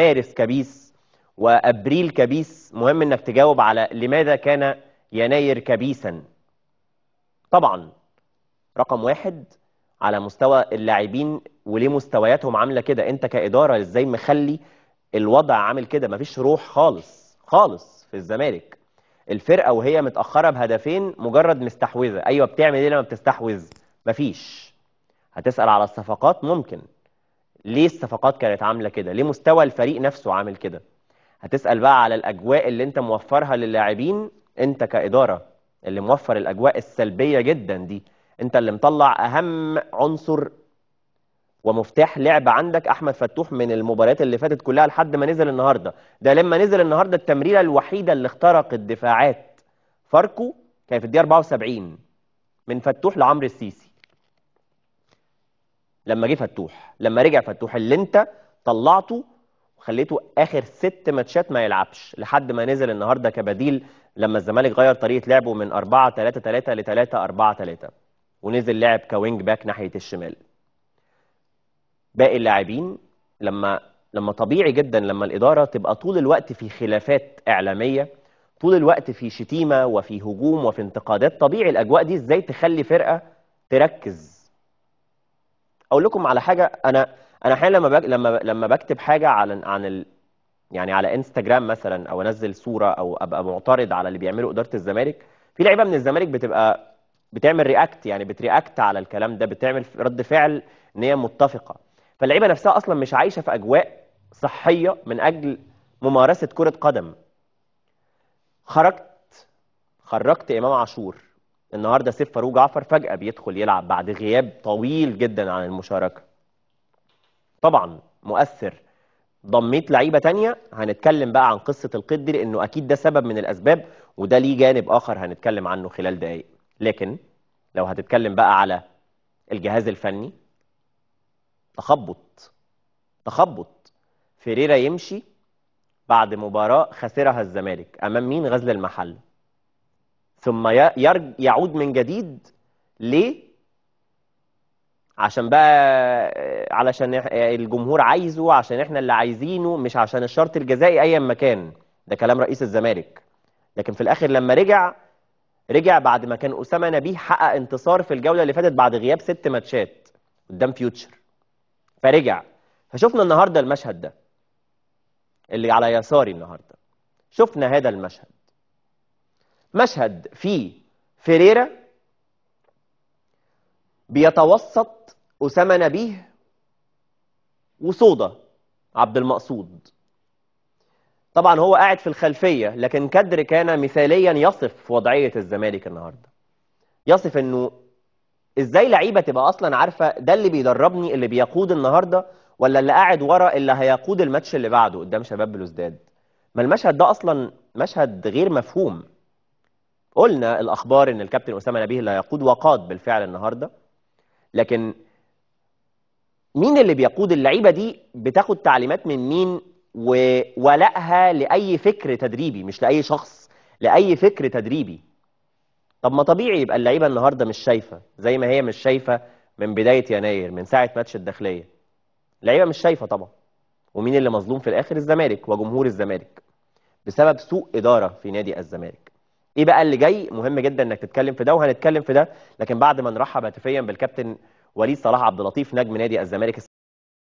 مارس كبيس وابريل كبيس مهم انك تجاوب على لماذا كان يناير كبيسا طبعا رقم واحد على مستوى اللاعبين وليه مستوياتهم عامله كده انت كاداره ازاي مخلي الوضع عامل كده مفيش روح خالص خالص في الزمالك الفرقه وهي متاخره بهدفين مجرد مستحوذه ايوه بتعمل ايه لما بتستحوذ مفيش هتسال على الصفقات ممكن ليه الصفقات كانت عامله كده ليه مستوى الفريق نفسه عامل كده هتسال بقى على الاجواء اللي انت موفرها للاعبين انت كاداره اللي موفر الاجواء السلبيه جدا دي انت اللي مطلع اهم عنصر ومفتاح لعب عندك احمد فتوح من المباريات اللي فاتت كلها لحد ما نزل النهارده ده لما نزل النهارده التمريره الوحيده اللي اخترقت دفاعات فاركو كانت في الدقيقه 74 من فتوح لعمرو السيسي لما جه فتوح لما رجع فتوح اللي انت طلعته وخليته اخر ست ماتشات ما يلعبش لحد ما نزل النهارده كبديل لما الزمالك غير طريقه لعبه من 4 3 3 ل 3 4 3 ونزل لعب كوينج باك ناحيه الشمال باقي اللاعبين لما لما طبيعي جدا لما الاداره تبقى طول الوقت في خلافات اعلاميه طول الوقت في شتيمه وفي هجوم وفي انتقادات طبيعي الاجواء دي ازاي تخلي فرقه تركز اقول لكم على حاجه انا انا احيانا لما بك... لما لما بكتب حاجه على عن ال... يعني على انستجرام مثلا او انزل صوره او ابقى معترض على اللي بيعمله اداره الزمالك في لعيبه من الزمالك بتبقى بتعمل رياكت يعني بترياكت على الكلام ده بتعمل رد فعل ان هي متفقه فاللعيبه نفسها اصلا مش عايشه في اجواء صحيه من اجل ممارسه كره قدم خرجت خرجت امام عاشور النهارده سيف فاروق جعفر فجاه بيدخل يلعب بعد غياب طويل جدا عن المشاركه طبعا مؤثر ضميت لعيبه تانية هنتكلم بقى عن قصه القيد دي لانه اكيد ده سبب من الاسباب وده ليه جانب اخر هنتكلم عنه خلال دقائق لكن لو هتتكلم بقى على الجهاز الفني تخبط تخبط فيريرا يمشي بعد مباراه خسرها الزمالك امام مين غزل المحل ثم يرج يعود من جديد ليه؟ عشان بقى علشان الجمهور عايزه عشان احنا اللي عايزينه مش عشان الشرط الجزائي ايا ما كان ده كلام رئيس الزمالك لكن في الاخر لما رجع رجع بعد ما كان اسامه نبيه حقق انتصار في الجوله اللي فاتت بعد غياب ست ماتشات قدام فيوتشر فرجع فشفنا النهارده المشهد ده اللي على يساري النهارده شفنا هذا المشهد مشهد في فيريرا بيتوسط أسامة نبيه وصودا عبد المقصود طبعا هو قاعد في الخلفية لكن كدر كان مثاليا يصف وضعية الزمالك النهاردة يصف انه ازاي لعيبة تبقى اصلا عارفة ده اللي بيدربني اللي بيقود النهاردة ولا اللي قاعد ورا اللي هيقود الماتش اللي بعده قدام شباب بلوزداد ما المشهد ده اصلا مشهد غير مفهوم قلنا الاخبار ان الكابتن اسامه نبيه اللي هيقود وقاد بالفعل النهارده لكن مين اللي بيقود اللعيبه دي بتاخد تعليمات من مين وولائها لاي فكر تدريبي مش لاي شخص لاي فكر تدريبي طب ما طبيعي يبقى اللعيبه النهارده مش شايفه زي ما هي مش شايفه من بدايه يناير من ساعه ماتش الداخليه اللعيبه مش شايفه طبعا ومين اللي مظلوم في الاخر الزمالك وجمهور الزمالك بسبب سوء اداره في نادي الزمالك ايه بقى اللي جاي مهم جدا انك تتكلم في ده وهنتكلم في ده لكن بعد ما نرحب هاتفيا بالكابتن وليد صلاح عبد اللطيف نجم نادي الزمالك